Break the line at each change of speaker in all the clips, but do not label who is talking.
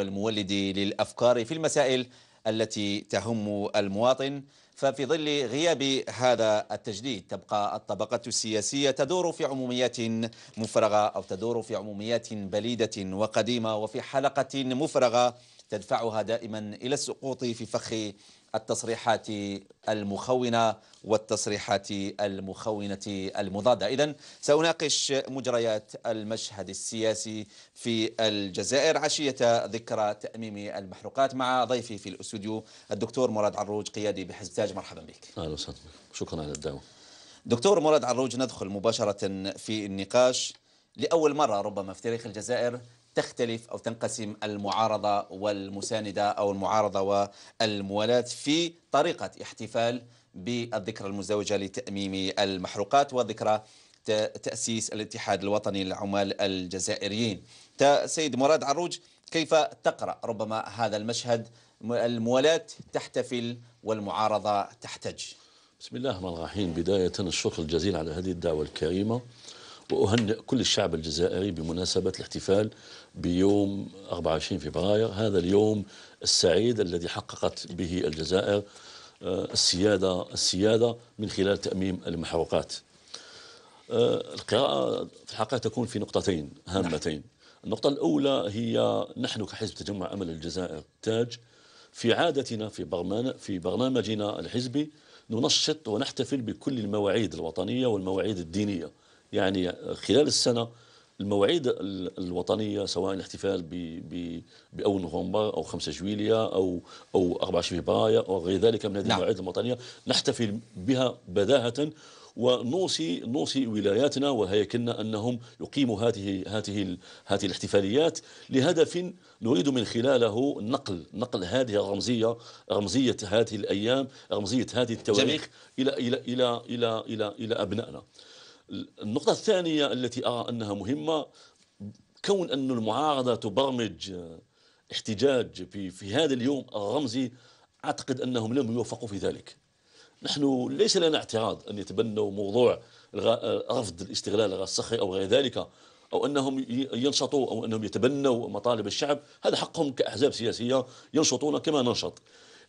المولد للأفكار في المسائل التي تهم المواطن ففي ظل غياب هذا التجديد تبقى الطبقة السياسية تدور في عموميات مفرغة أو تدور في عموميات بليدة وقديمة وفي حلقة مفرغة تدفعها دائما إلى السقوط في فخ التصريحات المخونة والتصريحات المخونة المضادة إذا سأناقش مجريات المشهد السياسي في الجزائر عشية ذكرى تأميم المحروقات مع ضيفي في الأستوديو الدكتور مراد عروج قيادي بحزب تاج مرحبا بك أهلا وسهلا شكرا على الدعوة دكتور مراد عروج ندخل مباشرة في النقاش لأول مرة ربما في تاريخ الجزائر تختلف أو تنقسم المعارضة والمساندة أو المعارضة والموالاة في طريقة احتفال بالذكرى المزدوجة لتأميم المحروقات وذكرى تأسيس الاتحاد الوطني للعمال الجزائريين سيد مراد عروج كيف تقرأ ربما هذا المشهد الموالاة تحتفل والمعارضة تحتج
بسم الله الرحمن الرحيم بداية الشكر الجزيل على هذه الدعوة الكريمة وأهنئ كل الشعب الجزائري بمناسبة الاحتفال بيوم 24 فبراير هذا اليوم السعيد الذي حققت به الجزائر آه، السيادة السيادة من خلال تأميم المحروقات آه، القراءة في الحقيقة تكون في نقطتين هامتين النقطة الأولى هي نحن كحزب تجمع أمل الجزائر تاج في عادتنا في في برنامجنا الحزبي ننشط ونحتفل بكل المواعيد الوطنية والمواعيد الدينية يعني خلال السنة المواعيد الوطنية سواء الاحتفال ب ب بأول نوفمبر أو 5 جويليا أو أو 24 فبراير أو غير ذلك من هذه نعم. المواعيد الوطنية نحتفل بها بداهة ونوصي نوصي ولاياتنا وهيكلنا انهم يقيموا هذه هذه هذه الاحتفاليات لهدف نريد من خلاله نقل نقل هذه الرمزيه رمزيه هذه الايام رمزيه هذه التواريخ الى الى الى الى الى, إلى, إلى ابنائنا النقطة الثانية التي أرى أنها مهمة كون أن المعارضة تبرمج احتجاج في, في هذا اليوم الرمزي أعتقد أنهم لم يوفقوا في ذلك نحن ليس لنا اعتراض أن يتبنوا موضوع رفض الاستغلال الصخري أو غير ذلك أو أنهم ينشطوا أو أنهم يتبنوا مطالب الشعب هذا حقهم كأحزاب سياسية ينشطون كما ننشط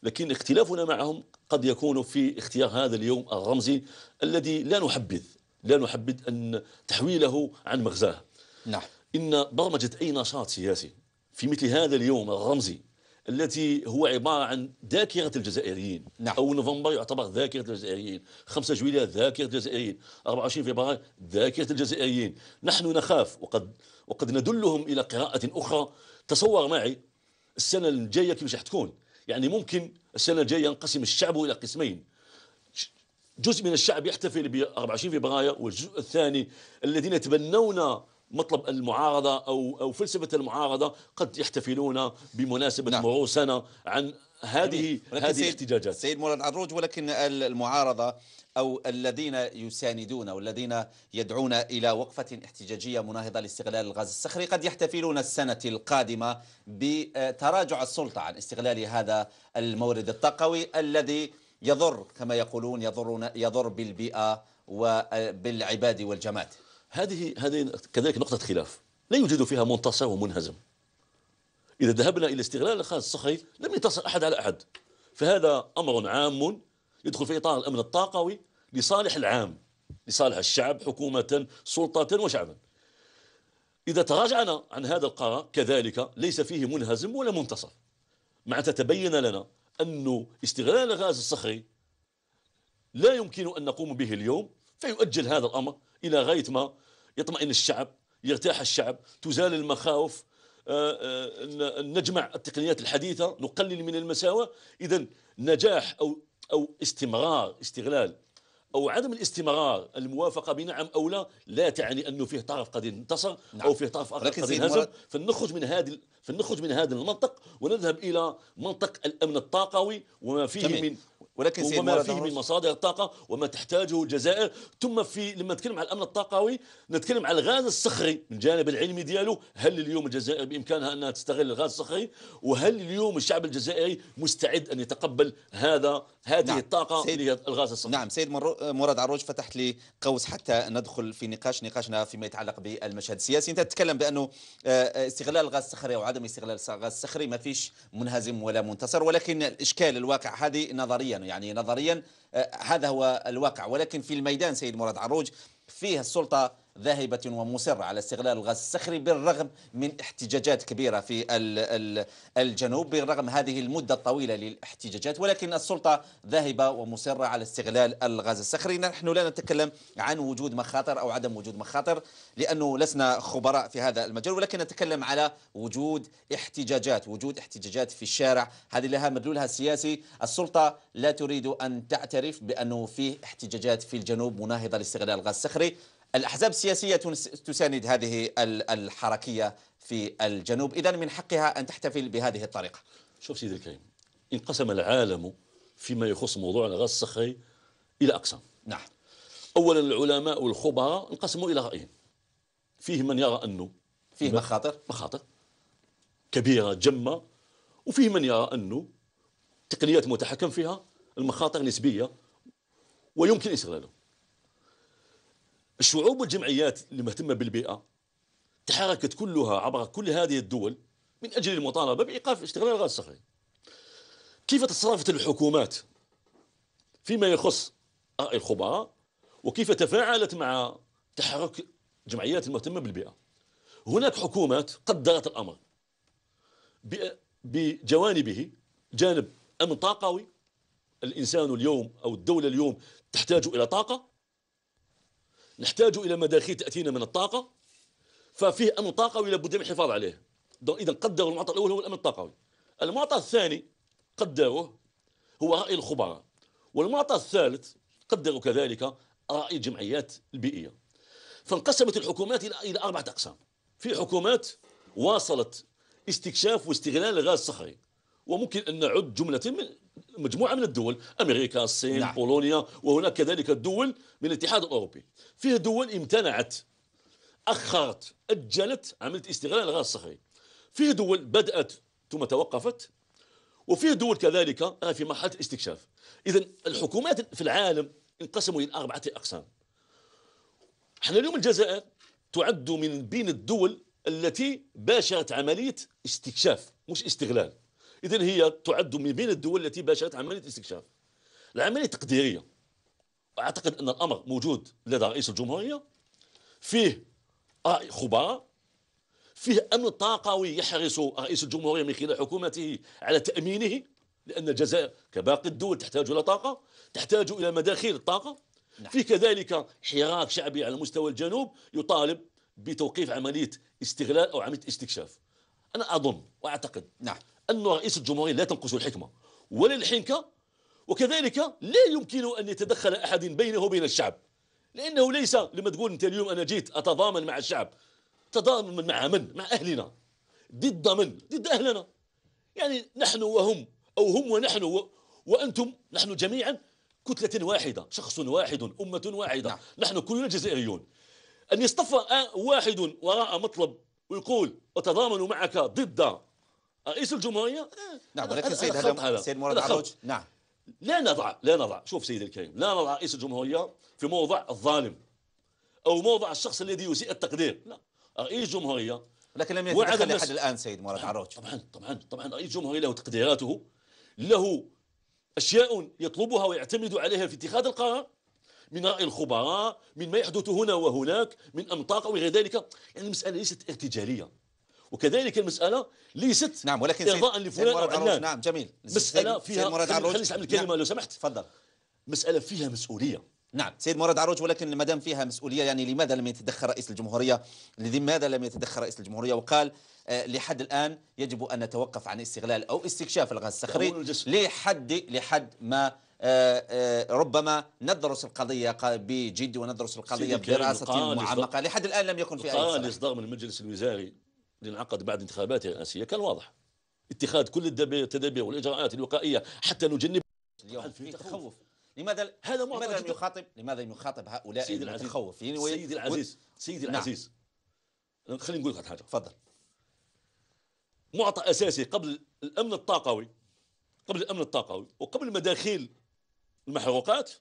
لكن اختلافنا معهم قد يكون في اختيار هذا اليوم الرمزي الذي لا نحبذ لا نحبذ أن تحويله عن مغزاه نعم إن برمجة أي نشاط سياسي في مثل هذا اليوم الرمزي التي هو عبارة عن ذاكرة الجزائريين نعم. أو نوفمبر يعتبر ذاكرة الجزائريين 5 جويلية ذاكرة الجزائريين 24 فبراير ذاكرة الجزائريين نحن نخاف وقد وقد ندلهم إلى قراءة أخرى تصور معي السنة الجاية كيفاش تكون يعني ممكن السنة الجاية ينقسم الشعب إلى قسمين جزء من الشعب يحتفل ب 24 فبراير والجزء الثاني الذين يتبنون مطلب المعارضة أو, أو فلسفة المعارضة قد يحتفلون بمناسبة نعم. مرور سنة عن هذه هذه الاحتجاجات سيد مولانا عروج ولكن
المعارضة أو الذين يساندون والذين يدعون إلى وقفة احتجاجية مناهضة لاستغلال الغاز الصخري قد يحتفلون السنة القادمة بتراجع السلطة عن استغلال هذا المورد الطاقوي الذي يضر كما يقولون يضرون يضر بالبيئة وبالعباد آه، والجماد هذه
هذه كذلك نقطة خلاف لا يوجد فيها منتصر ومنهزم إذا ذهبنا إلى استغلال الخاص الصخري لم ينتصر أحد على أحد فهذا أمر عام يدخل في إطار الأمن الطاقوي لصالح العام لصالح الشعب حكومة سلطة وشعبا إذا تراجعنا عن هذا القرار كذلك ليس فيه منهزم ولا منتصر مع تتبين لنا أنه استغلال الغاز الصخري لا يمكن أن نقوم به اليوم فيؤجل هذا الأمر إلى غاية ما يطمئن الشعب يرتاح الشعب تزال المخاوف آه، آه، نجمع التقنيات الحديثة نقلل من المساوئ إذا نجاح أو أو استمرار استغلال أو عدم الاستمرار الموافقة بنعم أو لا لا تعني أنه فيه طرف قد انتصر نعم. أو فيه طرف آخر قد انهزم فلنخرج من هذه فلنخرج من هذا المنطق ونذهب إلى منطق الأمن الطاقوي وما فيه جميل. من ولكن سيد وما فيه من مصادر الطاقه وما تحتاجه الجزائر ثم في لما نتكلم على الامن الطاقوي نتكلم على الغاز الصخري الجانب العلمي دياله هل اليوم الجزائر بامكانها انها تستغل الغاز الصخري وهل اليوم الشعب الجزائري مستعد ان يتقبل هذا هذه نعم. الطاقه سيد...
اللي هي الغاز الصخري نعم سيد مراد عروج فتحت لي قوس حتى ندخل في نقاش نقاشنا فيما يتعلق بالمشهد السياسي انت تتكلم بانه آه، آه، استغلال الغاز الصخري او عدم استغلال الغاز الصخري ما فيش منهزم ولا منتصر ولكن الاشكال الواقع هذه نظريا كانوا يعني نظريا آه، هذا هو الواقع ولكن في الميدان سيد مراد عروج فيه السلطه ذاهبة ومصرة على استغلال الغاز الصخري بالرغم من احتجاجات كبيرة في الجنوب بالرغم هذه المدة الطويلة للاحتجاجات ولكن السلطة ذاهبة ومصرة على استغلال الغاز الصخري نحن لا نتكلم عن وجود مخاطر أو عدم وجود مخاطر لأنه لسنا خبراء في هذا المجال ولكن نتكلم على وجود احتجاجات وجود احتجاجات في الشارع هذه لها مدلولها السياسي السلطة لا تريد أن تعترف بأنه فيه احتجاجات في الجنوب مناهضة لاستغلال الغاز الصخري الأحزاب السياسية تساند هذه الحركية في الجنوب إذا من حقها أن تحتفل
بهذه الطريقة شوف سيدي الكريم انقسم العالم فيما يخص موضوع الغاز الصخري إلى أقسام نعم أولا العلماء والخبراء انقسموا إلى رأيين فيه من يرى أنه فيه مخاطر مخاطر كبيرة جمة وفيه من يرى أنه تقنيات متحكم فيها المخاطر نسبية ويمكن استغلاله الشعوب والجمعيات المهتمة بالبيئة تحركت كلها عبر كل هذه الدول من أجل المطالبة بإيقاف استغلال الغاز الصخري كيف تصرفت الحكومات فيما يخص الخبراء وكيف تفاعلت مع تحرك جمعيات المهتمة بالبيئة هناك حكومات قدرت الأمر بجوانبه جانب أمن طاقوي الإنسان اليوم أو الدولة اليوم تحتاج إلى طاقة نحتاج إلى مداخيل تأتينا من الطاقة ففيه أمن طاقوي لابد من الحفاظ عليه إذا قدروا المعطى الأول هو الأمن الطاقوي المعطى الثاني قدروه هو رأي الخبراء والمعطى الثالث قدروا كذلك رأي الجمعيات البيئية فانقسمت الحكومات إلى أربعة أقسام في حكومات واصلت استكشاف واستغلال الغاز الصخري وممكن أن نعد جملة من مجموعه من الدول امريكا الصين نعم. بولونيا وهناك كذلك الدول من الاتحاد الاوروبي فيه دول امتنعت اخرت اجلت عمليه استغلال الغاز الصخري فيه دول بدات ثم توقفت وفيه دول كذلك آه، في مرحله الاستكشاف اذا الحكومات في العالم انقسموا الى اربعه اقسام احنا اليوم الجزائر تعد من بين الدول التي باشرت عمليه استكشاف مش استغلال إذا هي تعد من بين الدول التي باشرت عملية الاستكشاف العملية تقديرية أعتقد أن الأمر موجود لدى رئيس الجمهورية فيه خبراء فيه أمن طاقوي يحرص رئيس الجمهورية من خلال حكومته على تأمينه لأن الجزائر كباقي الدول تحتاج إلى طاقة تحتاج إلى مداخيل الطاقة نعم. في كذلك حراك شعبي على مستوى الجنوب يطالب بتوقيف عملية استغلال أو عملية استكشاف أنا أظن وأعتقد نعم أن رئيس الجمهورية لا تنقص الحكمة ولا الحنكة وكذلك لا يمكن أن يتدخل أحد بينه وبين الشعب لأنه ليس لما تقول أنت اليوم أنا جيت أتضامن مع الشعب تضامن مع من؟ مع أهلنا ضد من؟ ضد أهلنا يعني نحن وهم أو هم ونحن و... وأنتم نحن جميعا كتلة واحدة شخص واحد أمة واحدة نعم. نحن كلنا جزائريون أن يصطف واحد وراء مطلب ويقول أتضامن معك ضد رئيس الجمهوريه نعم إيه، ولكن سيد هذا سيد مراد عروج نعم لا نضع لا نضع شوف سيدي الكريم لا نضع رئيس الجمهوريه في موضع الظالم او موضع الشخص الذي يسيء التقدير لا رئيس جمهوريه لكن لم يتدخل لحد الان سيد مراد عروج طبعا طبعا طبعا رئيس الجمهوريه له تقديراته له اشياء يطلبها ويعتمد عليها في اتخاذ القرار من راي الخبراء من ما يحدث هنا وهناك من امطاق وغير ذلك يعني المساله ليست ارتجاليه وكذلك المسألة ليست نعم ولكن إرضاء لفلان أو علان نعم جميل مسألة فيها خليني اعمل الكلمة نعم، لو سمحت تفضل
مسألة فيها مسؤولية نعم سيد مراد عروج ولكن ما دام فيها مسؤوليه يعني لماذا لم يتدخل رئيس الجمهوريه؟ لماذا لم يتدخل رئيس الجمهوريه وقال آه، لحد الان يجب ان نتوقف عن استغلال او استكشاف الغاز الصخري لحد لحد ما آه، آه، ربما ندرس القضيه بجد وندرس القضيه بدراسه معمقه لحد الان لم يكن في اي قال
اصدار من المجلس الوزاري اللي انعقد بعد انتخابات الرئاسيه كان واضح اتخاذ كل التدابير والاجراءات الوقائيه حتى نجنب اليوم في تخوف لماذا
هذا لماذا لم يخاطب لماذا لم يخاطب هؤلاء سيد المتخوفين العزيز. سيدي نعم. العزيز سيدي العزيز
نعم. خليني نقول لك حاجه تفضل معطى اساسي قبل الامن الطاقوي قبل الامن الطاقوي وقبل مداخيل المحروقات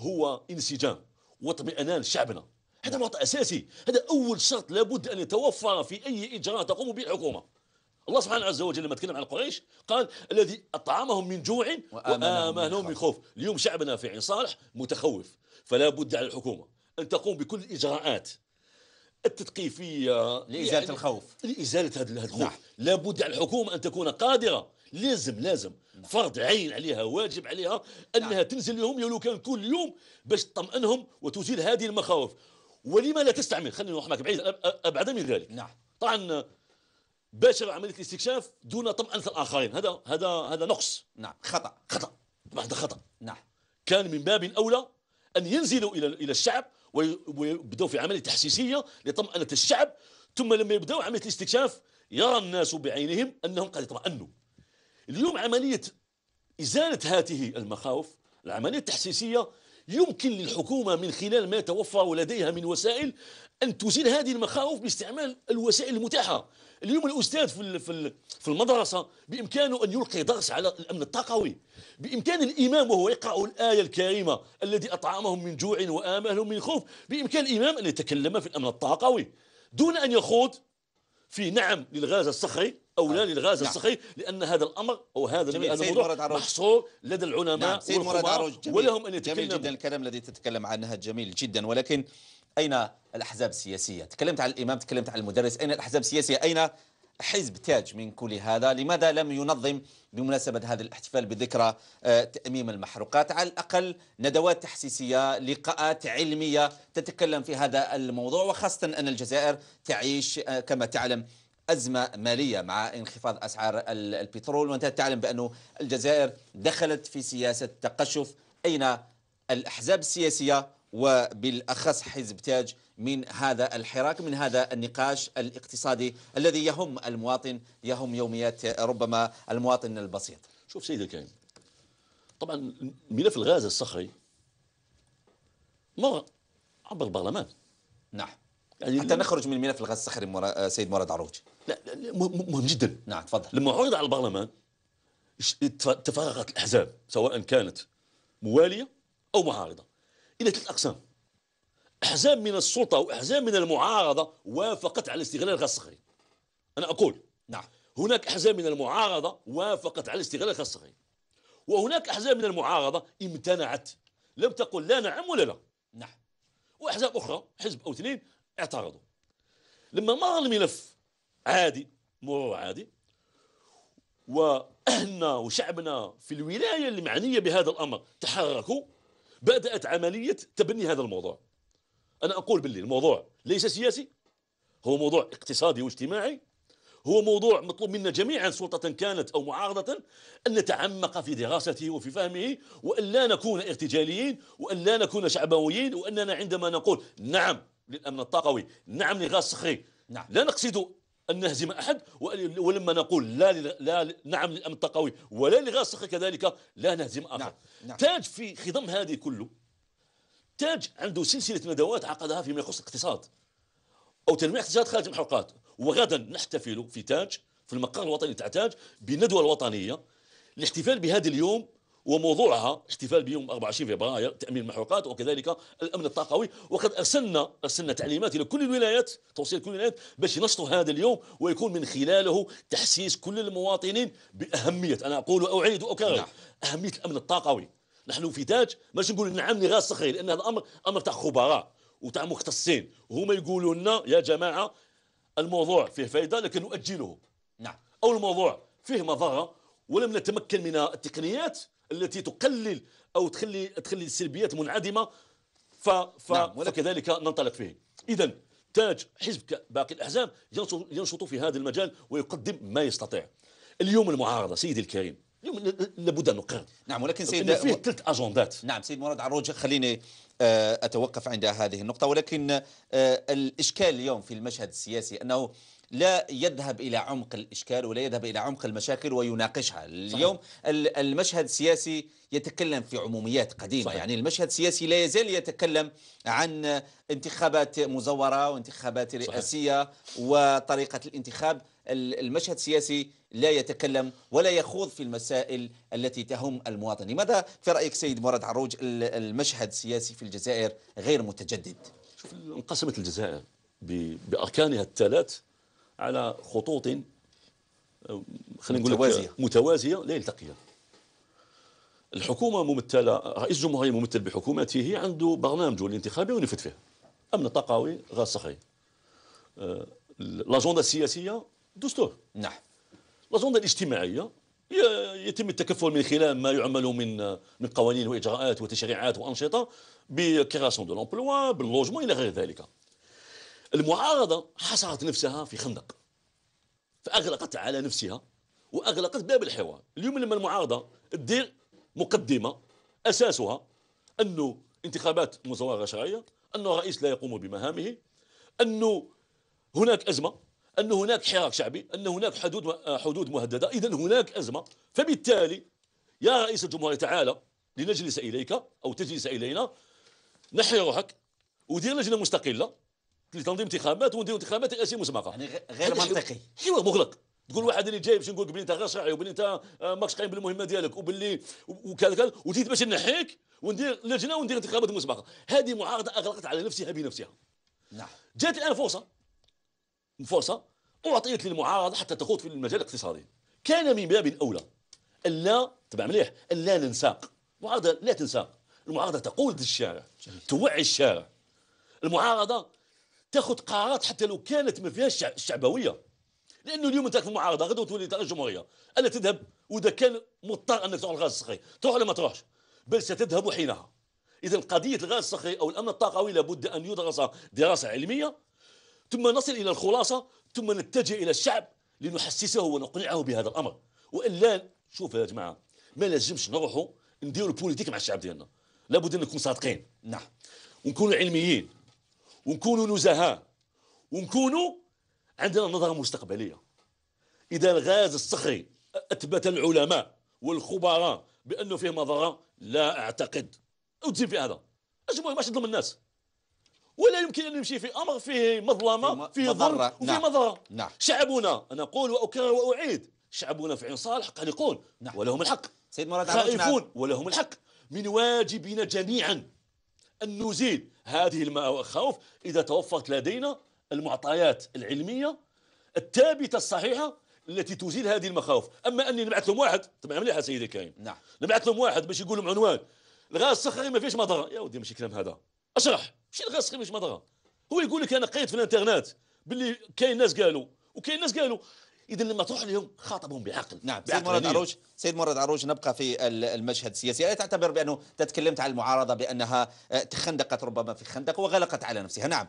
هو انسجام واطمئنان شعبنا هذا معطى اساسي هذا اول شرط لابد ان يتوفر في اي اجراء تقوم به الحكومه الله سبحانه عز وجل لما تكلم عن قريش قال الذي اطعمهم من جوع وامنهم من خوف اليوم شعبنا في عين صالح متخوف فلا بد على الحكومه ان تقوم بكل الاجراءات التثقيفيه لازاله يعني الخوف لازاله هذا الخوف نعم. لابد على الحكومه ان تكون قادره لازم لازم نعم. فرض عين عليها واجب عليها انها نعم. تنزل لهم لو كان كل يوم باش تطمئنهم وتزيل هذه المخاوف ولما لا تستعمل خلينا نروح معك بعيد ابعد من ذلك نعم طبعا باشر عمليه الاستكشاف دون طمأنة الاخرين هذا هذا هذا نقص نعم خطا خطا طبعا هذا خطا نعم كان من باب اولى ان ينزلوا الى الى الشعب ويبداوا في عمليه تحسيسيه لطمأنة الشعب ثم لما يبداوا عمليه الاستكشاف يرى الناس بعينهم انهم قد اطمأنوا اليوم عمليه ازاله هذه المخاوف العمليه التحسيسيه يمكن للحكومة من خلال ما توفر لديها من وسائل أن تزيل هذه المخاوف باستعمال الوسائل المتاحة اليوم الأستاذ في في المدرسة بإمكانه أن يلقي درس على الأمن الطاقوي بإمكان الإمام وهو يقرأ الآية الكريمة الذي أطعمهم من جوع وآمنهم من خوف بإمكان الإمام أن يتكلم في الأمن الطاقوي دون أن يخوض في نعم للغاز الصخري اولى نعم. للغاز نعم. الصخري لان هذا الامر او هذا الموضوع محصور لدى العلماء نعم. سيد مراد عروج ولهم ان يتكلموا جميل جدا
الكلام الذي تتكلم عنه جميل جدا ولكن اين الاحزاب السياسيه؟ تكلمت عن الامام تكلمت عن المدرس اين الاحزاب السياسيه؟ اين حزب تاج من كل هذا لماذا لم ينظم بمناسبة هذا الاحتفال بذكرى آه، تأميم المحروقات على الأقل ندوات تحسيسية لقاءات علمية تتكلم في هذا الموضوع وخاصة أن الجزائر تعيش آه، كما تعلم أزمة مالية مع انخفاض أسعار البترول وأنت تعلم بأن الجزائر دخلت في سياسة تقشف أين الأحزاب السياسية وبالأخص حزب تاج من هذا الحراك من هذا النقاش الاقتصادي الذي يهم المواطن يهم يوميات
ربما المواطن البسيط شوف سيد الكريم طبعا ملف الغاز الصخري مر عبر البرلمان نعم
يعني حتى نخرج من ملف الغاز الصخري مرا... آه، سيد مراد عروج لا,
لا مهم جدا
نعم تفضل لما عرض
على البرلمان تفرغت الاحزاب سواء كانت مواليه او معارضه الى ثلاث اقسام احزاب من السلطه واحزاب من المعارضه وافقت على استغلال الغاز الصخري انا اقول نعم هناك احزاب من المعارضه وافقت على استغلال الغاز الصخري وهناك احزاب من المعارضه امتنعت لم تقل لا نعم ولا لا نعم واحزاب اخرى حزب او اثنين اعترضوا لما مر الملف عادي مرور عادي واهلنا وشعبنا في الولايه المعنيه بهذا الامر تحركوا بدات عمليه تبني هذا الموضوع انا اقول باللي الموضوع ليس سياسي هو موضوع اقتصادي واجتماعي هو موضوع مطلوب منا جميعا سلطة كانت أو معارضة أن نتعمق في دراسته وفي فهمه وأن لا نكون ارتجاليين وأن لا نكون شعبويين وأننا عندما نقول نعم للامن الطاقوي نعم لغاز صخري نعم. لا نقصد ان نهزم احد ولما نقول لا لا نعم للامن الطاقوي ولا لغاز صخري كذلك لا نهزم اخر نعم. نعم. تاج في خضم هذه كله تاج عنده سلسله ندوات عقدها فيما يخص الاقتصاد او تنميه اقتصاد خارج المحروقات وغدا نحتفل في تاج في المقر الوطني تاع تاج بالندوه الوطنيه الاحتفال بهذا اليوم وموضوعها احتفال بيوم 24 فبراير تامين المحروقات وكذلك الامن الطاقوي وقد ارسلنا ارسلنا تعليمات الى كل الولايات توصيل كل الولايات باش ينشطوا هذا اليوم ويكون من خلاله تحسيس كل المواطنين باهميه انا اقول واعيد واكرر نعم. اهميه الامن الطاقوي نحن في تاج ماش نقول نعم لغاز صخري لان هذا الامر امر تاع خبراء وتاع مختصين هما يقولوا لنا يا جماعه الموضوع فيه فائده لكن نؤجله نعم او الموضوع فيه مضره ولم نتمكن من التقنيات التي تقلل أو تخلي تخلي السلبيات منعدمة ف ف نعم فكذلك ننطلق فيه إذا تاج حزب باقي الأحزاب ينشط في هذا المجال ويقدم ما يستطيع اليوم المعارضة سيدي الكريم اليوم لابد أن نقر نعم ولكن سيد فيه و... ثلاث أجندات نعم
سيد مراد عروج خليني آه، أتوقف عند هذه النقطة ولكن آه، الإشكال اليوم في المشهد السياسي أنه لا يذهب إلى عمق الإشكال ولا يذهب إلى عمق المشاكل ويناقشها اليوم صحيح. المشهد السياسي يتكلم في عموميات قديمة صحيح. يعني المشهد السياسي لا يزال يتكلم عن انتخابات مزورة وانتخابات رئاسية وطريقة الانتخاب المشهد السياسي لا يتكلم ولا يخوض في المسائل التي تهم المواطن لماذا في رأيك سيد مراد عروج المشهد السياسي في الجزائر غير متجدد شوف انقسمت الجزائر
بأركانها الثلاث على خطوط خلينا نقول متوازية. متوازيه لا يلتقيان الحكومه ممثله رئيس الجمهوريه ممثل بحكومته عنده برنامجه الانتخابي ونفذ فيه امن طاقوي غاز صخري أه، الاجنده السياسيه دستور نعم الاجنده الاجتماعيه يتم التكفل من خلال ما يعمل من من قوانين واجراءات وتشريعات وانشطه بكراسون دو لومبلوا باللوجمون الى غير ذلك المعارضة حصرت نفسها في خندق فأغلقت على نفسها وأغلقت باب الحوار اليوم لما المعارضة تدير مقدمة أساسها أنه انتخابات مزوغة شرعية أنه الرئيس لا يقوم بمهامه أنه هناك أزمة أن هناك حراك شعبي أن هناك حدود حدود مهددة إذا هناك أزمة فبالتالي يا رئيس الجمهورية تعالى لنجلس إليك أو تجلس إلينا نحي روحك ودير لجنة مستقلة تنظيم انتخابات وندير انتخابات رئاسيه مسبقه يعني غير منطقي ايوا مغلق تقول واحد اللي جاي باش نقول بلي انت غير شرعي وبلي انت آه، ماكش قايم بالمهمه ديالك وبلي وكذا كذا وجيت باش نحيك وندير لجنه وندير انتخابات مسبقه هذه معارضه اغلقت على نفسها بنفسها نعم جات الان فرصه فرصه اعطيت للمعارضه حتى تخوض في المجال الاقتصادي كان من باب اولى الا تبع مليح الا ننساق المعارضه لا تنساق المعارضه تقول الشارع توعي الشارع المعارضه تاخذ قرارات حتى لو كانت ما فيهاش الشعبويه لانه اليوم انت في المعارضه غدا تولي ترى الجمهوريه الا تذهب واذا كان مضطر انك تروح الغاز الصخري تروح ولا ما تروحش بل ستذهب حينها اذا قضيه الغاز الصخري او الامن الطاقوي لابد ان يدرس دراسه علميه ثم نصل الى الخلاصه ثم نتجه الى الشعب لنحسسه ونقنعه بهذا الامر والا شوف يا جماعه ما لازمش نروحوا نديروا البوليتيك مع الشعب ديالنا لابد ان نكون صادقين نعم ونكونوا علميين ونكونوا نزهاء ونكونوا عندنا نظرة مستقبلية إذا الغاز الصخري أثبت العلماء والخبراء بأنه فيه مضرة لا أعتقد وتزيد في هذا اش المهم باش تظلم الناس ولا يمكن ان يمشي في امر فيه مظلمه فيه ظلم وفيه مضره نعم. نعم. شعبنا انا اقول واكرر واعيد شعبنا في عين صالح قلقون نعم. ولهم الحق سيد مراد خائفون ولهم الحق من واجبنا جميعا أن نزيل هذه المخاوف إذا توفرت لدينا المعطيات العلمية الثابتة الصحيحة التي تزيل هذه المخاوف أما أني نبعث لهم واحد طبعا مليحة سيدي كاين نعم نبعث لهم واحد باش يقول لهم عنوان الغاز الصخري ما فيهش مضرة يا ودي ماشي كلام هذا اشرح ماشي الغاز الصخري ماشي مضرة هو يقول لك أنا قريت في الانترنت باللي كاين ناس قالوا وكاين ناس قالوا اذا لما تروح اليوم خاطبهم بعقل
نعم بعقل سيد مراد عروج سيد مراد عروج نبقى في المشهد السياسي الا تعتبر بانه تكلمت عن المعارضه بانها آه، تخندقت ربما في خندق وغلقت على نفسها نعم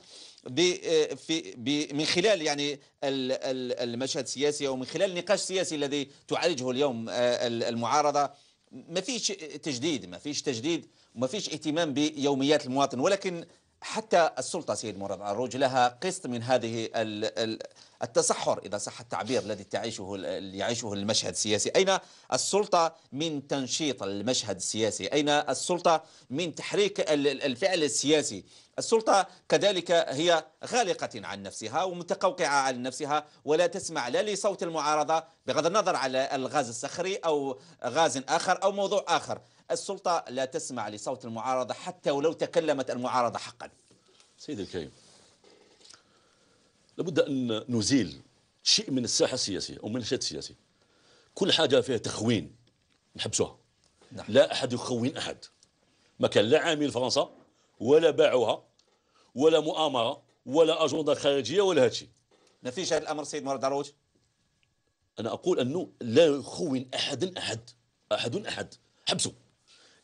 آه، في من خلال يعني المشهد السياسي او من خلال النقاش السياسي الذي تعالجه اليوم آه، المعارضه ما فيش تجديد ما فيش تجديد وما فيش اهتمام بيوميات المواطن ولكن حتى السلطه سيد مراد عروج لها قسط من هذه التصحر إذا صح التعبير الذي تعيشه يعيشه المشهد السياسي أين السلطة من تنشيط المشهد السياسي أين السلطة من تحريك الفعل السياسي السلطة كذلك هي غالقة عن نفسها ومتقوقعة عن نفسها ولا تسمع لا لصوت المعارضة بغض النظر على الغاز الصخري أو غاز آخر أو موضوع آخر السلطة لا تسمع لصوت المعارضة حتى ولو تكلمت المعارضة حقا
سيد الكريم لابد أن نزيل شيء من الساحة السياسية أو من الشات السياسي كل حاجة فيها تخوين نحبسوها نعم. لا أحد يخون أحد ما كان لا عامل فرنسا ولا باعوها ولا مؤامرة ولا أجندة خارجية ولا هادشي نفيش هذا الأمر سيد مراد عروج أنا أقول أنه لا يخون أحد أحد أحد أحد حبسوا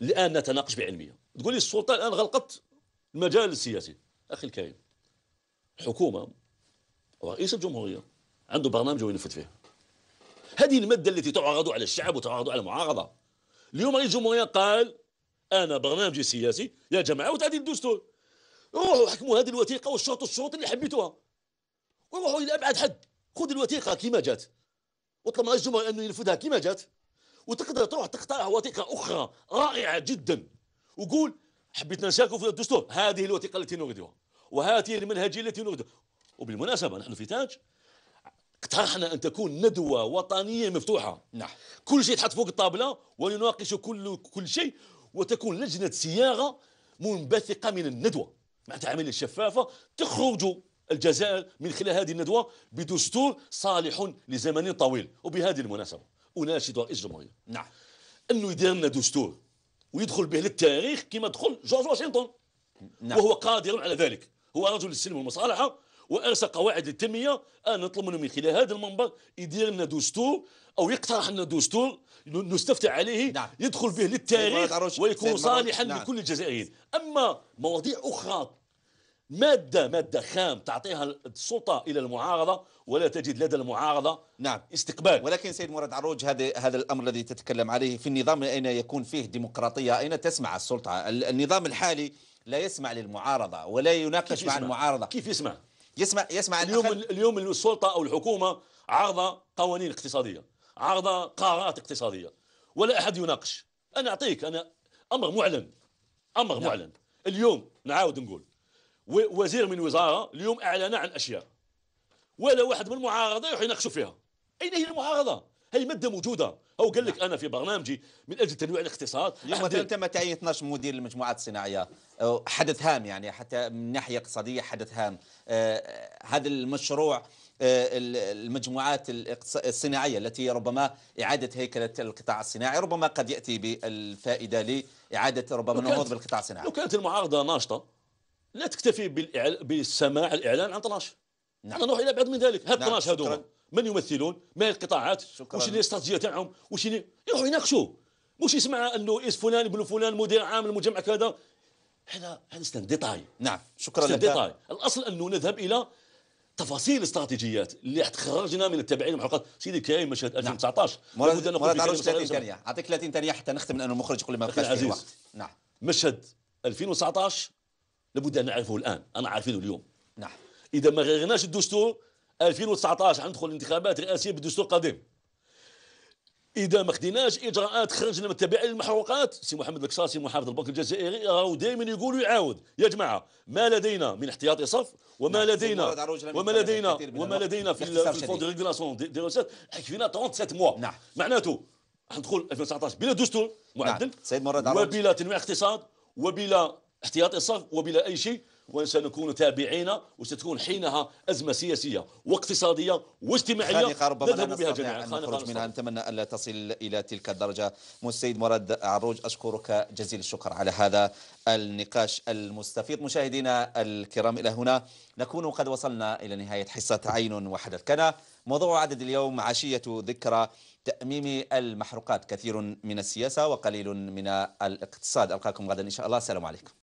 الآن نتناقش بعلمية تقول لي السلطة الآن غلقت المجال السياسي أخي الكريم حكومة رئيس الجمهورية عنده برنامج وينفذ فيه هذه المادة التي تعرض على الشعب وتعرض على المعارضة اليوم رئيس الجمهورية قال أنا برنامجي سياسي يا جماعة وتعديل الدستور روحوا حكموا هذه الوثيقة والشرط الشروط اللي حبيتوها وروحوا إلى أبعد حد خذ الوثيقة كما جات واطلب رئيس الجمهورية أنه ينفذها كما جات وتقدر تروح تقترح وثيقة أخرى رائعة جدا وقول حبيت نشاركوا في الدستور هذه الوثيقة التي نريدها وهذه المنهجية التي نريدها وبالمناسبة نحن في تاج اقترحنا أن تكون ندوة وطنية مفتوحة نعم كل شيء تحط فوق الطاولة ونناقش كل كل شيء وتكون لجنة صياغة منبثقة من الندوة معناتها عملية شفافة تخرج الجزائر من خلال هذه الندوة بدستور صالح لزمن طويل وبهذه المناسبة أناشد رئيس الجمهورية نعم أنه يدير لنا دستور ويدخل به للتاريخ كما دخل جورج واشنطن نعم. وهو قادر على ذلك هو رجل السلم والمصالحة وارسى قواعد التنميه انا آه، نطلب منه من خلال هذا المنبر يدير لنا دستور او يقترح لنا دستور نستفتح عليه نعم. يدخل به للتاريخ ويكون صالحا نعم. لكل الجزائريين اما مواضيع اخرى مادة مادة خام تعطيها السلطة إلى المعارضة ولا تجد لدى المعارضة نعم استقبال ولكن سيد مراد عروج
هذا هذا الأمر الذي تتكلم عليه في النظام أين يكون فيه ديمقراطية أين تسمع السلطة النظام الحالي لا يسمع للمعارضة ولا يناقش مع المعارضة كيف يسمع؟ يسمع
يسمع اليوم الأخل... اليوم السلطه او الحكومه عارضه قوانين اقتصاديه عارضه قرارات اقتصاديه ولا احد يناقش انا اعطيك انا امر معلن امر نعم. معلن اليوم نعاود نقول وزير من وزاره اليوم اعلن عن اشياء ولا واحد من المعارضه يروح يناقشوا فيها اين هي المعارضه هي ماده موجوده او قال لك نعم. انا في برنامجي من اجل تنويع الاقتصاد اليوم تم تعيين 12 مدير للمجموعات
الصناعيه حدث هام يعني حتى من ناحيه اقتصاديه حدث هام أه، هذا المشروع أه، المجموعات الصناعيه التي ربما اعاده هيكله القطاع الصناعي ربما قد ياتي بالفائده لاعاده ربما النهوض بالقطاع
الصناعي لو كانت المعارضه ناشطه لا تكتفي بالسماع الاعلان عن 12 نعم. نروح الى بعد من ذلك هات 12 نعم، هذوما من يمثلون ما هي القطاعات واش الاستراتيجيه تاعهم وش يروحوا يناقشوا مش يسمع انه اس فلان ابن فلان مدير عام المجمع كذا هذا هذا ستان ديتاي نعم شكرا لك ديتاي الاصل انه نذهب الى تفاصيل الاستراتيجيات اللي تخرجنا من التابعين المحروقات سيدي كاين مشهد 2019 نعم. مراد مراد 30 ثانيه اعطيك 30 ثانيه حتى نختم لان المخرج يقول لي ما بقاش في وقت نعم مشهد 2019 لابد ان نعرفه الان انا عارفينه اليوم نعم اذا ما غيرناش الدستور 2019 حندخل الانتخابات الرئاسيه بالدستور القديم اذا ما خديناش اجراءات خرجنا من التبعيه للمحروقات سي محمد الكساسي محافظ البنك الجزائري راهو دائما يقول ويعاود يا جماعه ما لدينا من احتياطي صف وما نعم، لدينا وما لدينا وما لدينا في الفون دي ريغلاسيون دي روسيت حكينا 37 موا نعم معناته حندخل 2019 بلا دستور معدل نعم. سيد مراد وبلا تنويع اقتصاد وبلا احتياطي صف وبلا اي شيء وسنكون تابعين وستكون حينها أزمة سياسية واقتصادية واجتماعية خانقة ربما لا بها جميعا نخرج منها
نتمنى ألا تصل إلى تلك الدرجة مستيد مراد عروج أشكرك جزيل الشكر على هذا النقاش المستفيض مشاهدينا الكرام إلى هنا نكون قد وصلنا إلى نهاية حصة عين وحدث كان موضوع عدد اليوم عشية ذكرى تأميم المحروقات كثير من السياسة وقليل من الاقتصاد ألقاكم غدا إن شاء الله السلام عليكم